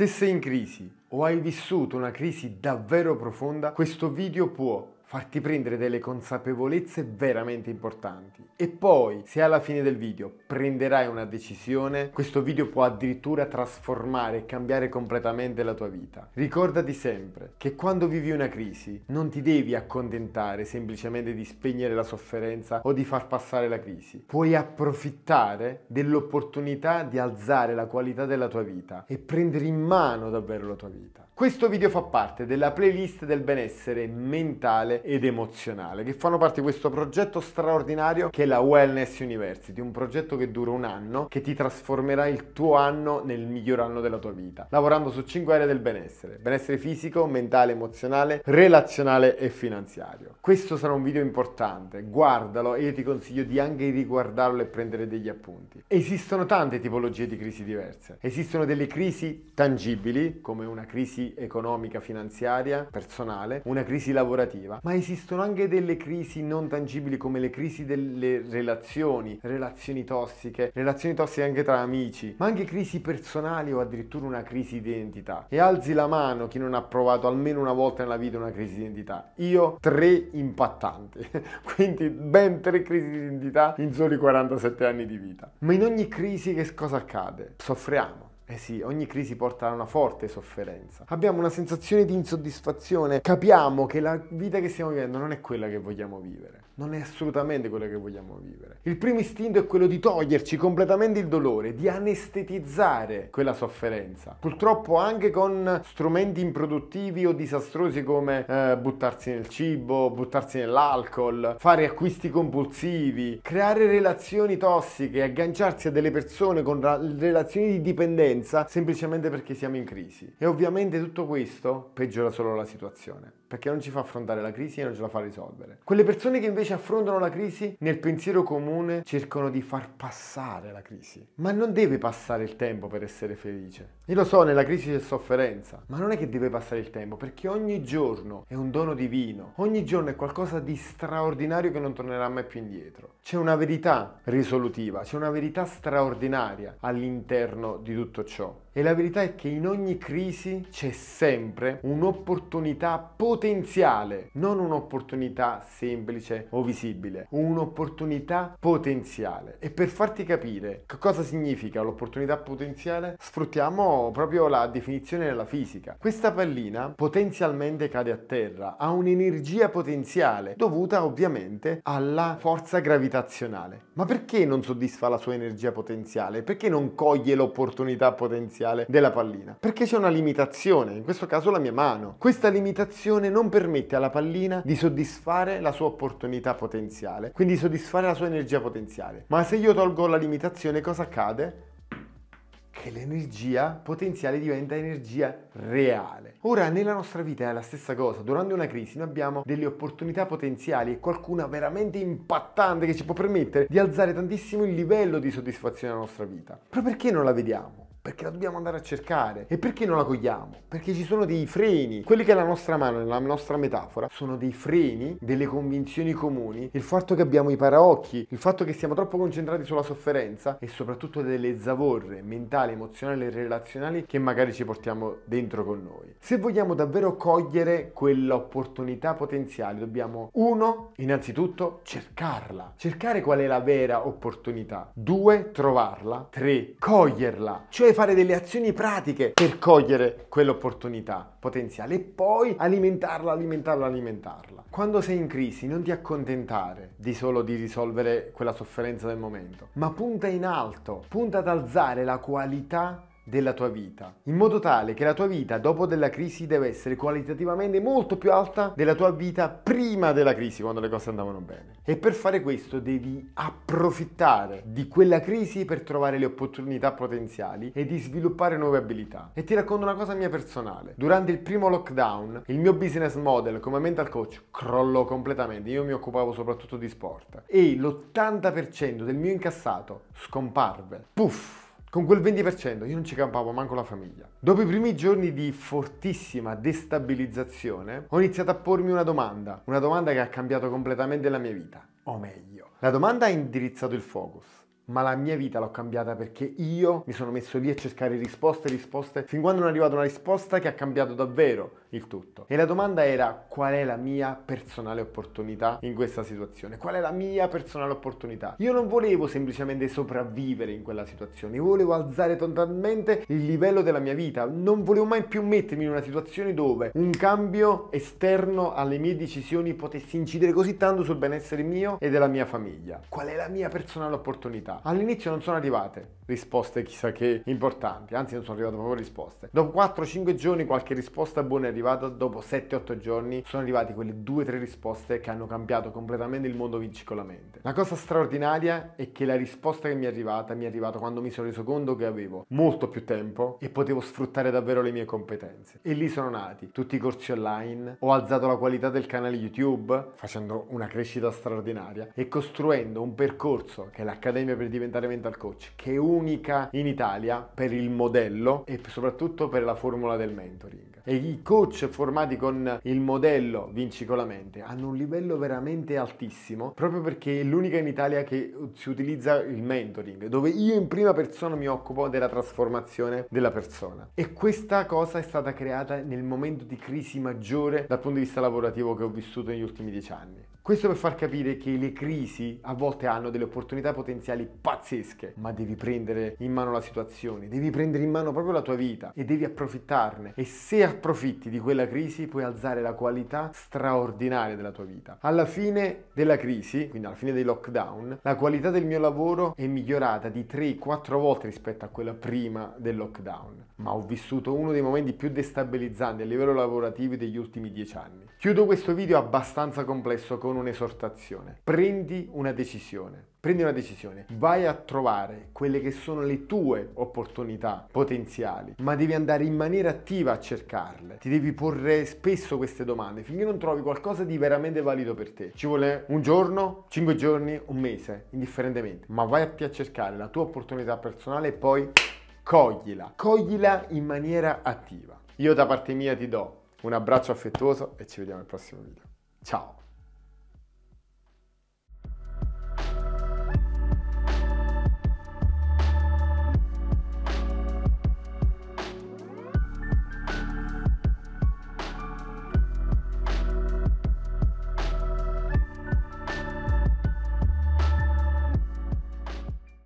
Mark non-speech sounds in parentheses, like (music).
Se sei in crisi o hai vissuto una crisi davvero profonda, questo video può farti prendere delle consapevolezze veramente importanti. E poi, se alla fine del video prenderai una decisione, questo video può addirittura trasformare e cambiare completamente la tua vita. Ricordati sempre che quando vivi una crisi non ti devi accontentare semplicemente di spegnere la sofferenza o di far passare la crisi. Puoi approfittare dell'opportunità di alzare la qualità della tua vita e prendere in mano davvero la tua vita. Questo video fa parte della playlist del benessere mentale ed emozionale, che fanno parte di questo progetto straordinario che è la Wellness University, un progetto che dura un anno, che ti trasformerà il tuo anno nel miglior anno della tua vita, lavorando su 5 aree del benessere, benessere fisico, mentale, emozionale, relazionale e finanziario. Questo sarà un video importante, guardalo e io ti consiglio di anche riguardarlo e prendere degli appunti. Esistono tante tipologie di crisi diverse, esistono delle crisi tangibili, come una crisi economica, finanziaria, personale, una crisi lavorativa, ma ma esistono anche delle crisi non tangibili come le crisi delle relazioni, relazioni tossiche, relazioni tossiche anche tra amici, ma anche crisi personali o addirittura una crisi di identità. E alzi la mano chi non ha provato almeno una volta nella vita una crisi di identità. Io tre impattanti, (laughs) quindi ben tre crisi di identità in soli 47 anni di vita. Ma in ogni crisi che cosa accade? Soffriamo eh sì, ogni crisi porta a una forte sofferenza. Abbiamo una sensazione di insoddisfazione, capiamo che la vita che stiamo vivendo non è quella che vogliamo vivere non è assolutamente quello che vogliamo vivere. Il primo istinto è quello di toglierci completamente il dolore, di anestetizzare quella sofferenza, purtroppo anche con strumenti improduttivi o disastrosi come eh, buttarsi nel cibo, buttarsi nell'alcol, fare acquisti compulsivi, creare relazioni tossiche, agganciarsi a delle persone con ra- relazioni di dipendenza semplicemente perché siamo in crisi. E ovviamente tutto questo peggiora solo la situazione perché non ci fa affrontare la crisi e non ce la fa risolvere. Quelle persone che invece affrontano la crisi nel pensiero comune cercano di far passare la crisi, ma non deve passare il tempo per essere felice. Io lo so, nella crisi c'è sofferenza, ma non è che deve passare il tempo, perché ogni giorno è un dono divino, ogni giorno è qualcosa di straordinario che non tornerà mai più indietro. C'è una verità risolutiva, c'è una verità straordinaria all'interno di tutto ciò. E la verità è che in ogni crisi c'è sempre un'opportunità potenziale, non un'opportunità semplice o visibile, un'opportunità potenziale. E per farti capire che cosa significa l'opportunità potenziale, sfruttiamo proprio la definizione della fisica. Questa pallina potenzialmente cade a terra, ha un'energia potenziale dovuta ovviamente alla forza gravitazionale. Ma perché non soddisfa la sua energia potenziale? Perché non coglie l'opportunità potenziale? iniziale della pallina. Perché c'è una limitazione, in questo caso la mia mano. Questa limitazione non permette alla pallina di soddisfare la sua opportunità potenziale, quindi soddisfare la sua energia potenziale. Ma se io tolgo la limitazione cosa accade? che l'energia potenziale diventa energia reale. Ora nella nostra vita è la stessa cosa, durante una crisi noi abbiamo delle opportunità potenziali e qualcuna veramente impattante che ci può permettere di alzare tantissimo il livello di soddisfazione della nostra vita. Però perché non la vediamo? perché la dobbiamo andare a cercare. E perché non la cogliamo? Perché ci sono dei freni. Quelli che è la nostra mano, nella nostra metafora, sono dei freni delle convinzioni comuni, il fatto che abbiamo i paraocchi, il fatto che siamo troppo concentrati sulla sofferenza e soprattutto delle zavorre mentali, emozionali e relazionali che magari ci portiamo dentro con noi. Se vogliamo davvero cogliere quell'opportunità potenziale, dobbiamo, uno, innanzitutto cercarla, cercare qual è la vera opportunità, due, trovarla, tre, coglierla, cioè deve fare delle azioni pratiche per cogliere quell'opportunità potenziale e poi alimentarla, alimentarla, alimentarla. Quando sei in crisi non ti accontentare di solo di risolvere quella sofferenza del momento, ma punta in alto, punta ad alzare la qualità della tua vita, in modo tale che la tua vita dopo della crisi deve essere qualitativamente molto più alta della tua vita prima della crisi, quando le cose andavano bene. E per fare questo devi approfittare di quella crisi per trovare le opportunità potenziali e di sviluppare nuove abilità. E ti racconto una cosa mia personale. Durante il primo lockdown, il mio business model come mental coach crollò completamente. Io mi occupavo soprattutto di sport e l'80% del mio incassato scomparve. Puff! Con quel 20% io non ci campavo manco la famiglia. Dopo i primi giorni di fortissima destabilizzazione ho iniziato a pormi una domanda, una domanda che ha cambiato completamente la mia vita, o meglio, la domanda ha indirizzato il focus. Ma la mia vita l'ho cambiata perché io mi sono messo lì a cercare risposte e risposte fin quando non è arrivata una risposta che ha cambiato davvero il tutto. E la domanda era qual è la mia personale opportunità in questa situazione? Qual è la mia personale opportunità? Io non volevo semplicemente sopravvivere in quella situazione, volevo alzare totalmente il livello della mia vita, non volevo mai più mettermi in una situazione dove un cambio esterno alle mie decisioni potesse incidere così tanto sul benessere mio e della mia famiglia. Qual è la mia personale opportunità? All'inizio non sono arrivate risposte chissà che importanti, anzi non sono arrivate proprio risposte. Dopo 4-5 giorni qualche risposta buona è arrivata arrivata dopo 7-8 giorni sono arrivati quelle 2-3 risposte che hanno cambiato completamente il modo vincolamento. La cosa straordinaria è che la risposta che mi è arrivata mi è arrivata quando mi sono reso conto che avevo molto più tempo e potevo sfruttare davvero le mie competenze. E lì sono nati tutti i corsi online, ho alzato la qualità del canale YouTube facendo una crescita straordinaria e costruendo un percorso che è l'Accademia per diventare mental coach, che è unica in Italia per il modello e soprattutto per la formula del mentoring. E i coach coach formati con il modello Vinci con la mente hanno un livello veramente altissimo proprio perché è l'unica in Italia che si utilizza il mentoring, dove io in prima persona mi occupo della trasformazione della persona. E questa cosa è stata creata nel momento di crisi maggiore dal punto di vista lavorativo che ho vissuto negli ultimi dieci anni. Questo per far capire che le crisi a volte hanno delle opportunità potenziali pazzesche, ma devi prendere in mano la situazione, devi prendere in mano proprio la tua vita e devi approfittarne. E se approfitti di quella crisi puoi alzare la qualità straordinaria della tua vita. Alla fine della crisi, quindi alla fine dei lockdown, la qualità del mio lavoro è migliorata di 3-4 volte rispetto a quella prima del lockdown, ma ho vissuto uno dei momenti più destabilizzanti a livello lavorativo degli ultimi 10 anni. Chiudo questo video abbastanza complesso con con un'esortazione. Prendi una decisione. Prendi una decisione, vai a trovare quelle che sono le tue opportunità potenziali, ma devi andare in maniera attiva a cercarle. Ti devi porre spesso queste domande finché non trovi qualcosa di veramente valido per te. Ci vuole un giorno, cinque giorni, un mese, indifferentemente, ma vai a cercare la tua opportunità personale e poi coglila, coglila in maniera attiva. Io da parte mia ti do un abbraccio affettuoso e ci vediamo al prossimo video. Ciao!